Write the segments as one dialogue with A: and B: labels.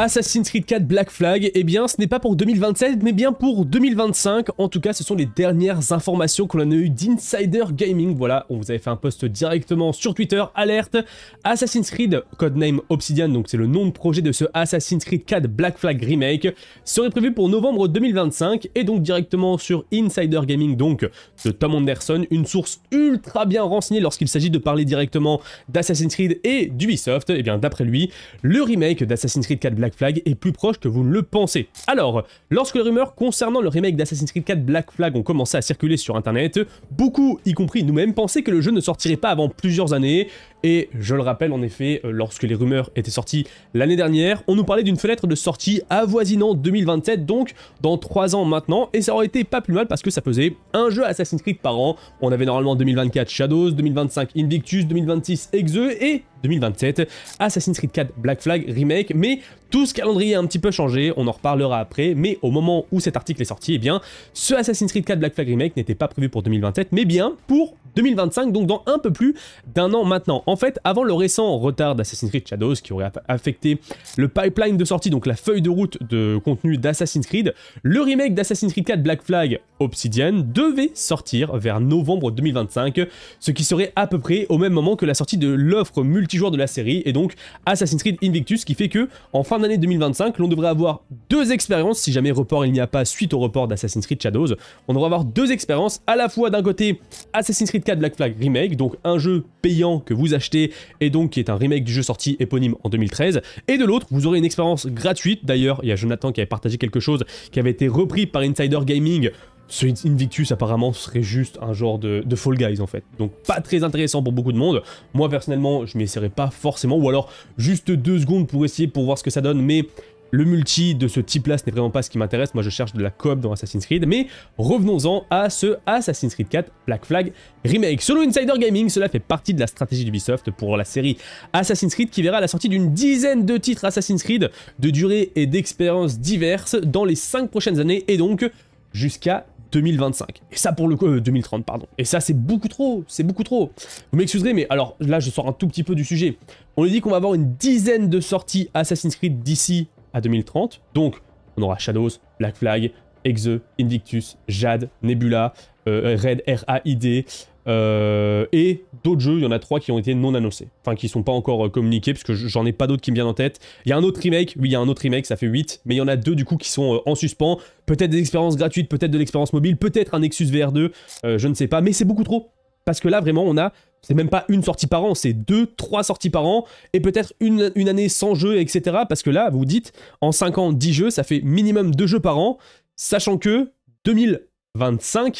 A: Assassin's Creed 4 Black Flag, eh bien ce n'est pas pour 2027 mais bien pour 2025. En tout cas ce sont les dernières informations qu'on a eues d'Insider Gaming. Voilà, on vous avait fait un post directement sur Twitter, alerte, Assassin's Creed, codename Obsidian, donc c'est le nom de projet de ce Assassin's Creed 4 Black Flag Remake, serait prévu pour novembre 2025 et donc directement sur Insider Gaming, donc de Tom Anderson, une source ultra bien renseignée lorsqu'il s'agit de parler directement d'Assassin's Creed et d'Ubisoft, et eh bien d'après lui, le remake d'Assassin's Creed 4 Black Black Flag est plus proche que vous ne le pensez. Alors, lorsque les rumeurs concernant le remake d'Assassin's Creed 4 Black Flag ont commencé à circuler sur internet, beaucoup, y compris nous-mêmes, pensaient que le jeu ne sortirait pas avant plusieurs années et je le rappelle, en effet, euh, lorsque les rumeurs étaient sorties l'année dernière, on nous parlait d'une fenêtre de sortie avoisinant 2027, donc dans 3 ans maintenant. Et ça aurait été pas plus mal parce que ça faisait un jeu Assassin's Creed par an. On avait normalement 2024 Shadows, 2025 Invictus, 2026 Exe et 2027, Assassin's Creed 4 Black Flag Remake, mais tout ce calendrier a un petit peu changé, on en reparlera après, mais au moment où cet article est sorti, eh bien, ce Assassin's Creed 4 Black Flag Remake n'était pas prévu pour 2027, mais bien pour 2025, donc dans un peu plus d'un an maintenant. En fait, avant le récent retard d'Assassin's Creed Shadows qui aurait affecté le pipeline de sortie, donc la feuille de route de contenu d'Assassin's Creed, le remake d'Assassin's Creed 4 Black Flag Obsidian devait sortir vers novembre 2025, ce qui serait à peu près au même moment que la sortie de l'offre multijoueur de la série et donc Assassin's Creed Invictus, qui fait que en fin d'année 2025, l'on devrait avoir deux expériences, si jamais report il n'y a pas suite au report d'Assassin's Creed Shadows, on devrait avoir deux expériences, à la fois d'un côté Assassin's Creed 4 Black Flag Remake, donc un jeu payant que vous achetez et donc qui est un remake du jeu sorti éponyme en 2013, et de l'autre, vous aurez une expérience gratuite, d'ailleurs, il y a Jonathan qui avait partagé quelque chose qui avait été repris par Insider Gaming ce Invictus apparemment serait juste un genre de, Fall Guys en fait. Donc pas très intéressant pour beaucoup de monde. Moi personnellement je m'y essaierai pas forcément ou alors juste deux secondes pour essayer pour voir ce que ça donne mais le multi de ce type là ce n'est vraiment pas ce qui m'intéresse. Moi je cherche de la coop dans Assassin's Creed mais revenons-en à ce Assassin's Creed 4 Black Flag Remake. Selon Insider Gaming cela fait partie de la stratégie d'Ubisoft pour la série Assassin's Creed qui verra la sortie d'une dizaine de titres Assassin's Creed de durée et d'expérience diverses dans les 5 prochaines années et donc jusqu'à 2025. Et ça pour le coup, 2030 euh, pardon. Et ça c'est beaucoup trop, c'est beaucoup trop. Vous m'excuserez mais alors là je sors un tout petit peu du sujet. On nous dit qu'on va avoir une dizaine de sorties Assassin's Creed d'ici à 2030. Donc on aura Shadows, Black Flag, Exe, Invictus, Jade, Nebula, euh, Red, RAID, euh, et d'autres jeux, il y en a trois qui ont été non annoncés, enfin qui sont pas encore euh, communiqués, parce que j'en ai pas d'autres qui me viennent en tête. Il y a un autre remake, oui, il y a un autre remake, ça fait 8, mais il y en a deux du coup qui sont euh, en suspens. Peut-être des expériences gratuites, peut-être de l'expérience mobile, peut-être un Nexus VR2, je ne sais pas, mais c'est beaucoup trop. Parce que là, vraiment, on a c'est même pas une sortie par an, c'est deux, trois sorties par an, et peut-être une, année sans jeu, etc. Parce que là, vous dites, en 5 ans, 10 jeux, ça fait minimum 2 jeux par an, sachant que 2000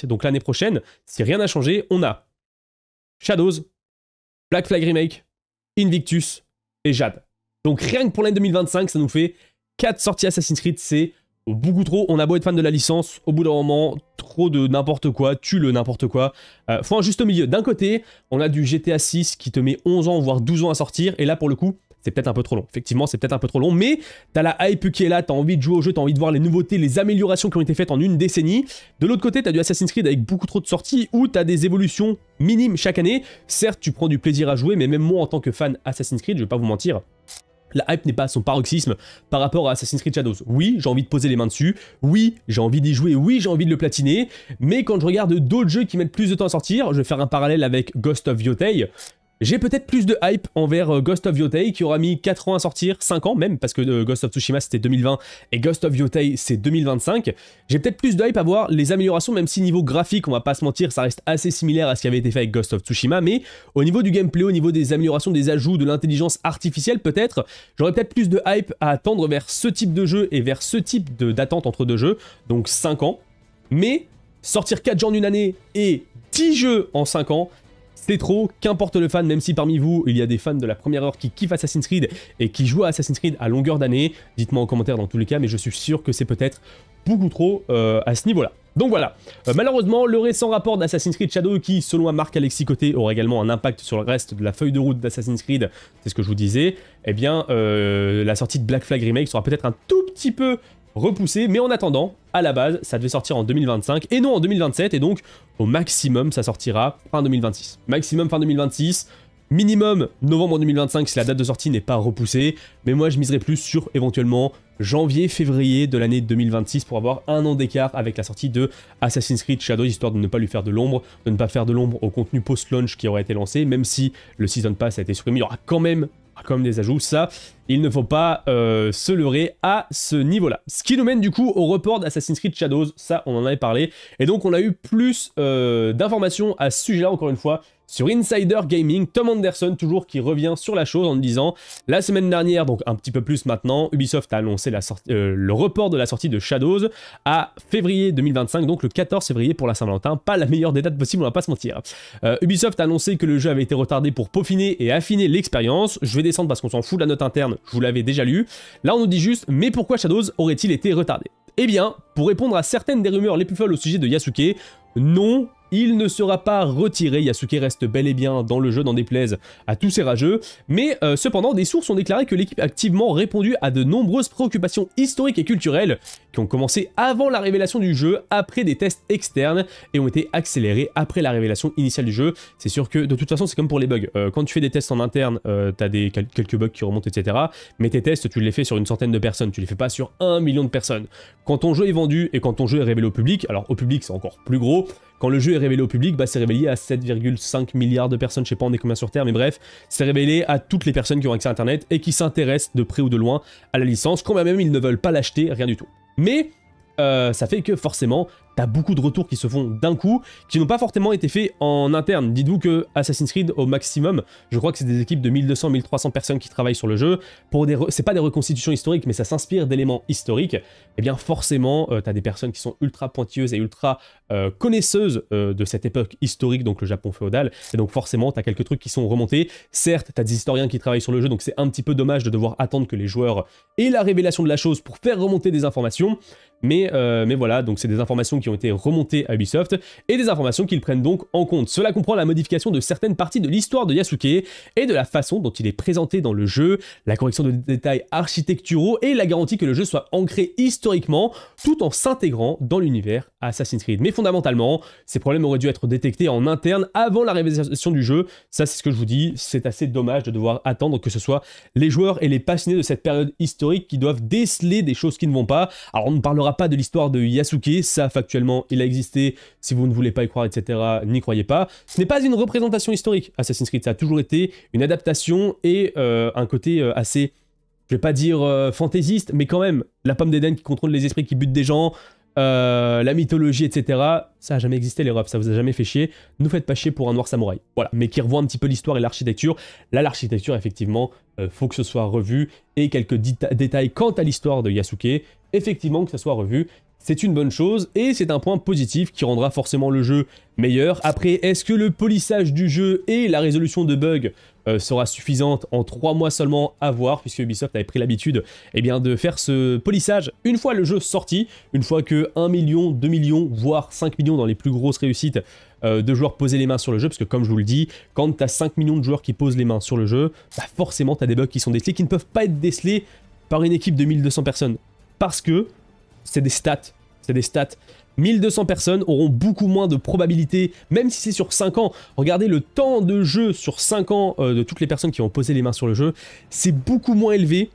A: donc l'année prochaine, si rien n'a changé, on a Shadows, Black Flag Remake, Invictus et Jade. Donc rien que pour l'année 2025, ça nous fait 4 sorties Assassin's Creed, c'est beaucoup trop. On a beau être fan de la licence, au bout d'un moment, trop de n'importe quoi, tue le n'importe quoi. Euh, faut un juste milieu. D'un côté, on a du GTA 6 qui te met 11 ans, voire 12 ans à sortir, et là pour le coup, c'est peut-être un peu trop long. Effectivement, c'est peut-être un peu trop long, mais t'as la hype qui est là, t'as envie de jouer au jeu, t'as envie de voir les nouveautés, les améliorations qui ont été faites en une décennie. De l'autre côté, t'as du Assassin's Creed avec beaucoup trop de sorties, où t'as des évolutions minimes chaque année. Certes, tu prends du plaisir à jouer, mais même moi, en tant que fan Assassin's Creed, je vais pas vous mentir, la hype n'est pas à son paroxysme par rapport à Assassin's Creed Shadows. Oui, j'ai envie de poser les mains dessus, oui, j'ai envie d'y jouer, oui, j'ai envie de le platiner, mais quand je regarde d'autres jeux qui mettent plus de temps à sortir, je vais faire un parallèle avec Ghost of Yotei, j'ai peut-être plus de hype envers euh, Ghost of Yotei qui aura mis 4 ans à sortir, 5 ans même, parce que euh, Ghost of Tsushima c'était 2020 et Ghost of Yotei c'est 2025. J'ai peut-être plus de hype à voir les améliorations, même si niveau graphique, on va pas se mentir, ça reste assez similaire à ce qui avait été fait avec Ghost of Tsushima, mais au niveau du gameplay, au niveau des améliorations, des ajouts, de l'intelligence artificielle peut-être, j'aurais peut-être plus de hype à attendre vers ce type de jeu et vers ce type d'attente entre deux jeux, donc 5 ans. Mais sortir 4 jeux en une année et 10 jeux en 5 ans, c'est trop, qu'importe le fan, même si parmi vous, il y a des fans de la première heure qui kiffent Assassin's Creed et qui jouent à Assassin's Creed à longueur d'année, dites-moi en commentaire dans tous les cas, mais je suis sûr que c'est peut-être beaucoup trop euh, à ce niveau-là. Donc voilà, euh, malheureusement, le récent rapport d'Assassin's Creed Shadow, qui selon Marc-Alexis Côté aura également un impact sur le reste de la feuille de route d'Assassin's Creed, c'est ce que je vous disais, eh bien, euh, la sortie de Black Flag Remake sera peut-être un tout petit peu repoussé. Mais en attendant, à la base, ça devait sortir en 2025 et non en 2027. Et donc, au maximum, ça sortira fin 2026. Maximum fin 2026. Minimum novembre 2025 si la date de sortie n'est pas repoussée, mais moi je miserais plus sur éventuellement janvier-février de l'année 2026 pour avoir un an d'écart avec la sortie de Assassin's Creed Shadows, histoire de ne pas lui faire de l'ombre, de ne pas faire de l'ombre au contenu post-launch qui aurait été lancé, même si le Season Pass a été supprimé, il y aura quand même comme des ajouts, ça, il ne faut pas euh, se leurrer à ce niveau-là. Ce qui nous mène du coup au report d'Assassin's Creed Shadows, ça on en avait parlé, et donc on a eu plus euh, d'informations à ce sujet-là, encore une fois, sur Insider Gaming, Tom Anderson toujours qui revient sur la chose en disant « La semaine dernière, donc un petit peu plus maintenant, Ubisoft a annoncé euh, le report de la sortie de Shadows à février 2025, donc le 14 février pour la Saint-Valentin. Pas la meilleure des dates possibles, on va pas se mentir. Euh, Ubisoft a annoncé que le jeu avait été retardé pour peaufiner et affiner l'expérience. Je vais descendre parce qu'on s'en fout de la note interne, je vous l'avais déjà lu. Là, on nous dit juste « Mais pourquoi Shadows aurait-il été retardé ?» Eh bien, pour répondre à certaines des rumeurs les plus folles au sujet de Yasuke, non, il ne sera pas retiré, qui reste bel et bien dans le jeu, des déplaise à tous ces rageux, mais euh, cependant des sources ont déclaré que l'équipe a activement répondu à de nombreuses préoccupations historiques et culturelles qui ont commencé avant la révélation du jeu, après des tests externes et ont été accélérées après la révélation initiale du jeu. C'est sûr que de toute façon c'est comme pour les bugs, euh, quand tu fais des tests en interne, tu euh, t'as des quelques bugs qui remontent etc, mais tes tests tu les fais sur une centaine de personnes, tu les fais pas sur un million de personnes. Quand ton jeu est vendu et quand ton jeu est révélé au public, alors au public c'est encore plus gros, quand le jeu est révélé au public, bah, c'est révélé à 7,5 milliards de personnes, je sais pas on est combien sur Terre, mais bref, c'est révélé à toutes les personnes qui ont accès à Internet et qui s'intéressent de près ou de loin à la licence, quand même ils ne veulent pas l'acheter, rien du tout. Mais euh, ça fait que forcément, t'as beaucoup de retours qui se font d'un coup, qui n'ont pas forcément été faits en interne. Dites-vous que Assassin's Creed, au maximum, je crois que c'est des équipes de 1200-1300 personnes qui travaillent sur le jeu. Pour des, c'est pas des reconstitutions historiques, mais ça s'inspire d'éléments historiques. Et eh bien forcément, tu euh, t'as des personnes qui sont ultra pointilleuses et ultra euh, connaisseuses euh, de cette époque historique, donc le Japon féodal. Et donc forcément, t'as quelques trucs qui sont remontés. Certes, t'as des historiens qui travaillent sur le jeu, donc c'est un petit peu dommage de devoir attendre que les joueurs aient la révélation de la chose pour faire remonter des informations. Mais, mais voilà, donc c'est des informations qui ont été remontées à Ubisoft et des informations qu'ils prennent donc en compte. Cela comprend la modification de certaines parties de l'histoire de Yasuke et de la façon dont il est présenté dans le jeu, la correction de détails architecturaux et la garantie que le jeu soit ancré historiquement tout en s'intégrant dans l'univers Assassin's Creed. Mais fondamentalement, ces problèmes auraient dû être détectés en interne avant la révélation du jeu. Ça, c'est ce que je vous dis. C'est assez dommage de devoir attendre que ce soit les joueurs et les passionnés de cette période historique qui doivent déceler des choses qui ne vont pas. Alors, on ne parlera pas de l'histoire de Yasuke, ça factuellement il a existé, si vous ne voulez pas y croire, etc., n'y croyez pas. Ce n'est pas une représentation historique, Assassin's Creed, ça a toujours été une adaptation et euh, un côté euh, assez, je vais pas dire euh, fantaisiste, mais quand même, la pomme d'Éden qui contrôle les esprits, qui bute des gens, la mythologie, etc. Ça a jamais existé les ça vous a jamais fait chier. Ne faites pas chier pour un noir samouraï. Voilà, mais qui revoit un petit peu l'histoire et l'architecture. Là, l'architecture, effectivement, faut que ce soit revu. Et quelques détails quant à l'histoire de Yasuke, effectivement, que ce soit revu c'est une bonne chose et c'est un point positif qui rendra forcément le jeu meilleur. Après, est-ce que le polissage du jeu et la résolution de bugs euh, sera suffisante en 3 mois seulement à voir puisque Ubisoft avait pris l'habitude eh de faire ce polissage une fois le jeu sorti, une fois que 1 million, 2 millions, voire 5 millions dans les plus grosses réussites euh, de joueurs posaient les mains sur le jeu parce que comme je vous le dis, quand tu as 5 millions de joueurs qui posent les mains sur le jeu, bah, forcément tu as des bugs qui sont décelés qui ne peuvent pas être décelés par une équipe de 1200 personnes parce que c'est des stats. C'est des stats. 1200 personnes auront beaucoup moins de probabilité, même si c'est sur 5 ans. Regardez le temps de jeu sur 5 ans euh, de toutes les personnes qui ont posé les mains sur le jeu, c'est beaucoup moins élevé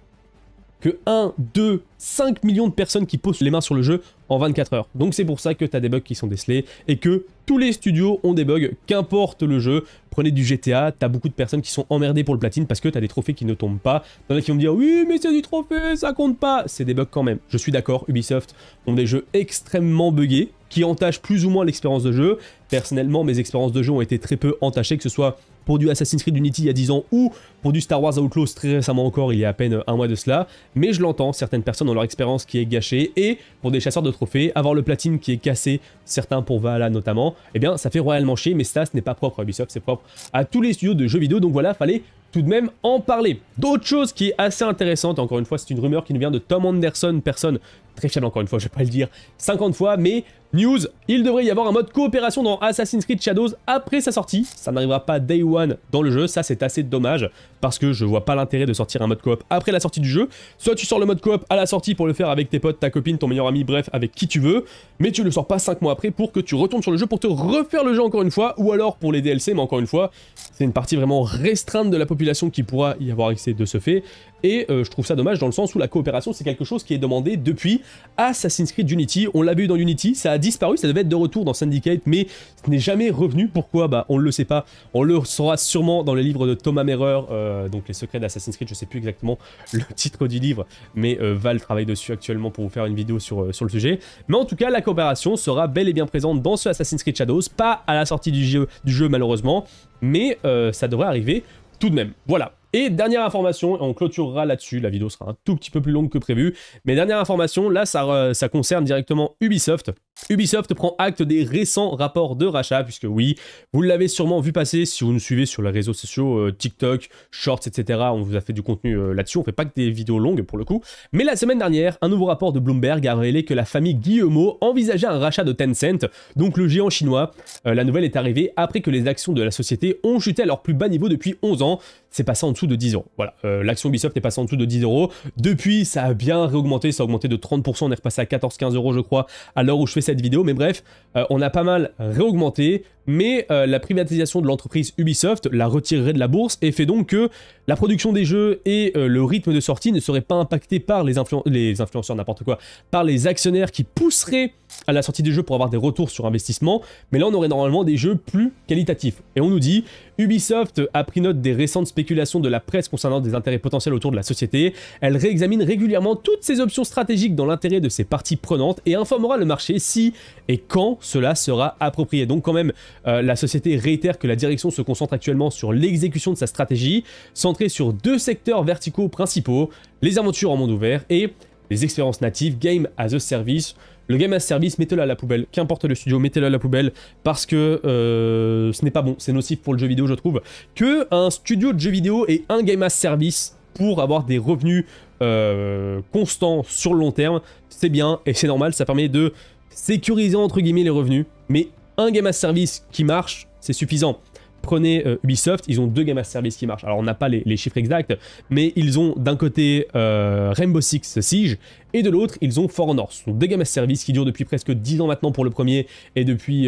A: que 1, 2, 5 millions de personnes qui posent les mains sur le jeu 24 heures. Donc c'est pour ça que tu as des bugs qui sont décelés et que tous les studios ont des bugs, qu'importe le jeu. Prenez du GTA, t'as beaucoup de personnes qui sont emmerdées pour le platine parce que t'as des trophées qui ne tombent pas. en a qui vont me dire oui mais c'est du trophée, ça compte pas. C'est des bugs quand même. Je suis d'accord, Ubisoft ont des jeux extrêmement buggés qui entachent plus ou moins l'expérience de jeu. Personnellement, mes expériences de jeu ont été très peu entachées, que ce soit pour du Assassin's Creed Unity il y a 10 ans ou pour du Star Wars Outlaws très récemment encore, il y a à peine un mois de cela, mais je l'entends, certaines personnes ont leur expérience qui est gâchée et pour des chasseurs de trophées, avoir le platine qui est cassé, certains pour Valhalla notamment, eh bien ça fait royalement chier, mais ça ce n'est pas propre à Ubisoft, c'est propre à tous les studios de jeux vidéo, donc voilà, fallait tout de même en parler. D'autres choses qui est assez intéressante, encore une fois, c'est une rumeur qui nous vient de Tom Anderson, personne Très fiable encore une fois, je vais pas le dire 50 fois, mais news, il devrait y avoir un mode coopération dans Assassin's Creed Shadows après sa sortie. Ça n'arrivera pas Day One dans le jeu, ça c'est assez dommage, parce que je vois pas l'intérêt de sortir un mode coop après la sortie du jeu. Soit tu sors le mode coop à la sortie pour le faire avec tes potes, ta copine, ton meilleur ami, bref, avec qui tu veux, mais tu le sors pas 5 mois après pour que tu retournes sur le jeu pour te refaire le jeu encore une fois, ou alors pour les DLC, mais encore une fois, c'est une partie vraiment restreinte de la population qui pourra y avoir accès de ce fait, et euh, je trouve ça dommage dans le sens où la coopération c'est quelque chose qui est demandé depuis Assassin's Creed Unity. On l'a vu dans Unity, ça a disparu, ça devait être de retour dans Syndicate, mais ce n'est jamais revenu. Pourquoi Bah, on ne le sait pas. On le saura sûrement dans les livres de Thomas Merer, euh, donc Les Secrets d'Assassin's Creed. Je ne sais plus exactement le titre du livre, mais euh, Val travaille dessus actuellement pour vous faire une vidéo sur, euh, sur le sujet. Mais en tout cas, la coopération sera bel et bien présente dans ce Assassin's Creed Shadows, pas à la sortie du jeu, du jeu malheureusement, mais ça devrait arriver tout de même. Voilà, et dernière information, on clôturera là-dessus, la vidéo sera un tout petit peu plus longue que prévu, mais dernière information, là euh, ça, concerne directement Ubisoft. Ubisoft prend acte des récents rapports de rachat, puisque oui, vous l'avez sûrement vu passer si vous nous suivez sur les réseaux sociaux, euh, TikTok, Shorts, etc. On vous a fait du contenu euh, là-dessus, on fait pas que des vidéos longues pour le coup. Mais la semaine dernière, un nouveau rapport de Bloomberg a révélé que la famille Guillemot envisageait un rachat de Tencent, donc le géant chinois. la nouvelle est arrivée après que les actions de la société ont chuté à leur plus bas niveau depuis 11 ans c'est passé en dessous de 10 euros. Voilà, euh, l'action Ubisoft est passée en dessous de 10 euros. Depuis, ça a bien réaugmenté, ça a augmenté de 30%, on est repassé à 14-15 euros, je crois, à l'heure où je fais cette vidéo. Mais bref, euh, on a pas mal réaugmenté mais euh, la privatisation de l'entreprise Ubisoft la retirerait de la bourse et fait donc que la production des jeux et euh, le rythme de sortie ne seraient pas impactés par les, les influenceurs, n'importe quoi, par les actionnaires qui pousseraient à la sortie des jeux pour avoir des retours sur investissement, mais là on aurait normalement des jeux plus qualitatifs. Et on nous dit, Ubisoft a pris note des récentes spéculations de la presse concernant des intérêts potentiels autour de la société, elle réexamine régulièrement toutes ses options stratégiques dans l'intérêt de ses parties prenantes et informera le marché si et quand cela sera approprié. Donc quand même, euh, la société réitère que la direction se concentre actuellement sur l'exécution de sa stratégie, centrée sur deux secteurs verticaux principaux, les aventures en monde ouvert et les expériences natives Game as a Service. Le Game as a Service, mettez-le à la poubelle, qu'importe le studio, mettez-le à la poubelle, parce que euh, ce n'est pas bon, c'est nocif pour le jeu vidéo, je trouve. Que un studio de jeu vidéo et un Game as a Service pour avoir des revenus euh, constants sur le long terme, c'est bien et c'est normal, ça permet de sécuriser entre guillemets les revenus, mais un game as service qui marche, c'est suffisant. Prenez euh, Ubisoft, ils ont deux game as service qui marchent. Alors on n'a pas les, chiffres exacts, mais ils ont d'un côté euh, Rainbow Six Siege et de l'autre ils ont For Honor. Ce sont deux game as service qui durent depuis presque 10 ans maintenant pour le premier et depuis 7-8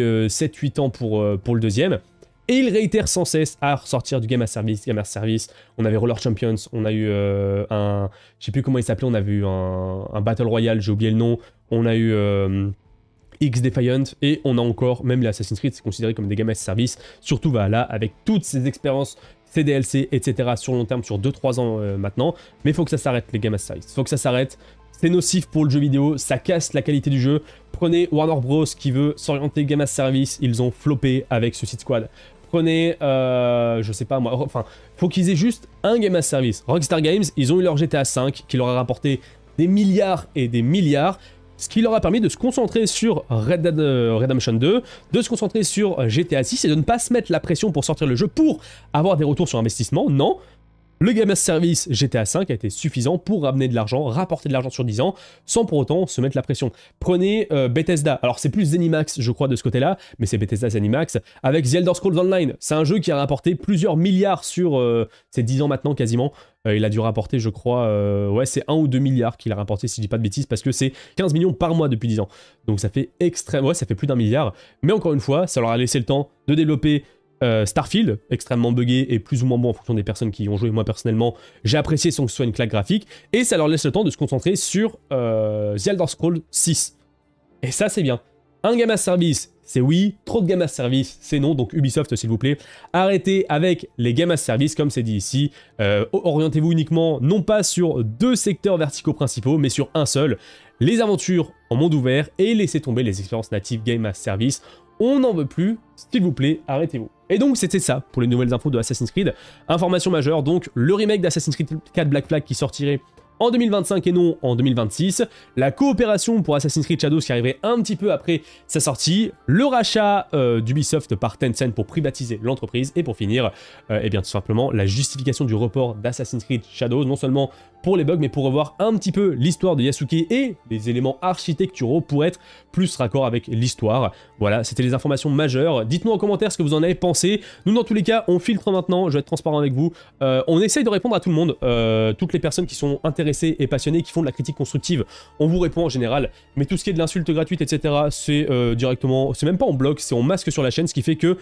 A: euh, ans pour, pour le deuxième. Et ils réitèrent sans cesse à ressortir du Game as Service, Game Service. On avait Roller Champions, on a eu un... Je sais plus comment il s'appelait, on a vu un, Battle Royale, j'ai oublié le nom. On a eu... X Defiant, et on a encore, même les Assassin's Creed, c'est considéré comme des Game As service, surtout voilà avec toutes ces expériences CDLC, etc. sur long terme, sur 2-3 ans euh, maintenant, mais faut que ça s'arrête les Game As service, faut que ça s'arrête, c'est nocif pour le jeu vidéo, ça casse la qualité du jeu, prenez Warner Bros qui veut s'orienter game as service, ils ont floppé avec ce site Squad. Prenez, euh, je sais pas moi, enfin, faut qu'ils aient juste un game as service. Rockstar Games, ils ont eu leur GTA 5 qui leur a rapporté des milliards et des milliards. Ce qui leur a permis de se concentrer sur Red Dead euh, Redemption 2, de se concentrer sur euh, GTA 6 et de ne pas se mettre la pression pour sortir le jeu pour avoir des retours sur investissement. Non, le Game as Service GTA V a été suffisant pour ramener de l'argent, rapporter de l'argent sur 10 ans, sans pour autant se mettre la pression. Prenez euh, Bethesda, alors c'est plus Zenimax je crois de ce côté-là, mais c'est Bethesda Zenimax, avec The Elder Scrolls Online. C'est un jeu qui a rapporté plusieurs milliards sur euh, ces 10 ans maintenant quasiment. Euh, il a dû rapporter je crois, ouais c'est 1 ou 2 milliards qu'il a rapporté si je dis pas de bêtises, parce que c'est 15 millions par mois depuis 10 ans. Donc ça fait extrêmement... ouais ça fait plus d'un milliard. Mais encore une fois, ça leur a laissé le temps de développer euh, Starfield, extrêmement buggé et plus ou moins bon en fonction des personnes qui y ont joué. Moi personnellement, j'ai apprécié sans que ce soit une claque graphique. Et ça leur laisse le temps de se concentrer sur euh, The Elder Scrolls 6. Et ça, c'est bien. Un game as service, c'est oui. Trop de game as service, c'est non. Donc Ubisoft, s'il vous plaît, arrêtez avec les game as service, comme c'est dit ici. Euh, orientez-vous uniquement, non pas sur deux secteurs verticaux principaux, mais sur un seul. Les aventures en monde ouvert et laissez tomber les expériences natives game as service. On n'en veut plus, s'il vous plaît, arrêtez-vous. Et donc c'était ça pour les nouvelles infos de Assassin's Creed. Information majeure donc, le remake d'Assassin's Creed 4 Black Flag qui sortirait en 2025 et non en 2026, la coopération pour Assassin's Creed Shadows qui arriverait un petit peu après sa sortie, le rachat euh, d'Ubisoft par Tencent pour privatiser l'entreprise et pour finir, euh, eh bien tout simplement la justification du report d'Assassin's Creed Shadows, non seulement pour les bugs, mais pour revoir un petit peu l'histoire de Yasuke et les éléments architecturaux pour être plus raccord avec l'histoire. Voilà, c'était les informations majeures. Dites-nous en commentaire ce que vous en avez pensé. Nous, dans tous les cas, on filtre maintenant, je vais être transparent avec vous. Euh, on essaye de répondre à tout le monde, euh, toutes les personnes qui sont intéressées et passionnées, qui font de la critique constructive, on vous répond en général. Mais tout ce qui est de l'insulte gratuite, etc., c'est euh, directement, c'est même pas en bloc, c'est en masque sur la chaîne, ce qui fait que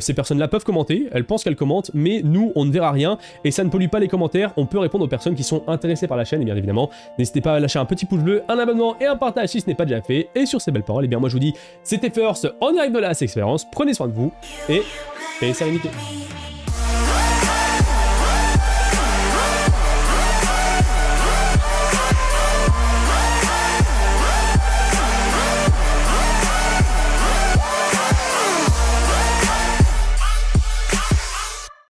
A: ces personnes-là peuvent commenter, elles pensent qu'elles commentent, mais nous, on ne verra rien, et ça ne pollue pas les commentaires, on peut répondre aux personnes qui sont intéressées intéressé par la chaîne, et eh bien évidemment, n'hésitez pas à lâcher un petit pouce bleu, un abonnement et un partage si ce n'est pas déjà fait. Et sur ces belles paroles, et eh bien moi je vous dis, c'était First on arrive de la expérience. Prenez soin de vous et paix et sérénité.